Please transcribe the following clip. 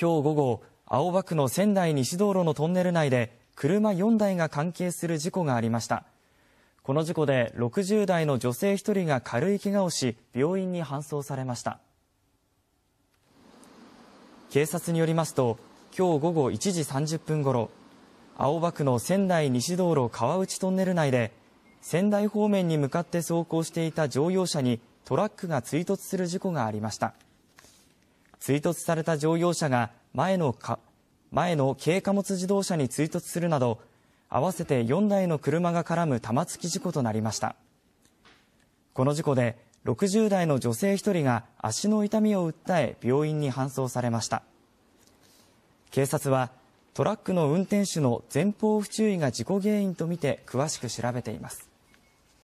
今日午後、青葉区の仙台西道路のトンネル内で車4台が関係する事故がありました。この事故で60代の女性1人が軽いけがをし、病院に搬送されました。警察によりますと、今日午後1時30分ごろ、青葉区の仙台西道路川内トンネル内で、仙台方面に向かって走行していた乗用車にトラックが追突する事故がありました。追突された乗用車が前のか前の軽貨物自動車に追突するなど合わせて4台の車が絡む玉突き事故となりましたこの事故で60代の女性1人が足の痛みを訴え病院に搬送されました警察はトラックの運転手の前方不注意が事故原因とみて詳しく調べています